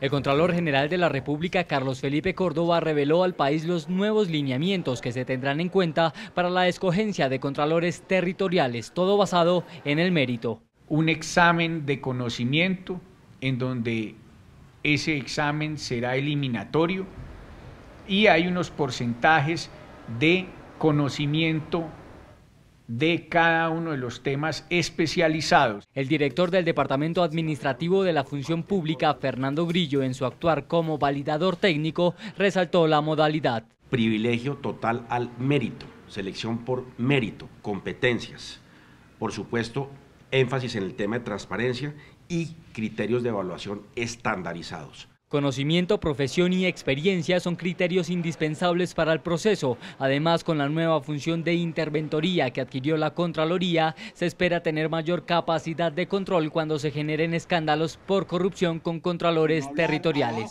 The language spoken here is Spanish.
El Contralor General de la República, Carlos Felipe Córdoba, reveló al país los nuevos lineamientos que se tendrán en cuenta para la escogencia de contralores territoriales, todo basado en el mérito. Un examen de conocimiento en donde ese examen será eliminatorio y hay unos porcentajes de conocimiento de cada uno de los temas especializados. El director del Departamento Administrativo de la Función Pública, Fernando Grillo, en su actuar como validador técnico, resaltó la modalidad. Privilegio total al mérito, selección por mérito, competencias. Por supuesto, énfasis en el tema de transparencia y criterios de evaluación estandarizados. Conocimiento, profesión y experiencia son criterios indispensables para el proceso. Además, con la nueva función de interventoría que adquirió la Contraloría, se espera tener mayor capacidad de control cuando se generen escándalos por corrupción con contralores territoriales.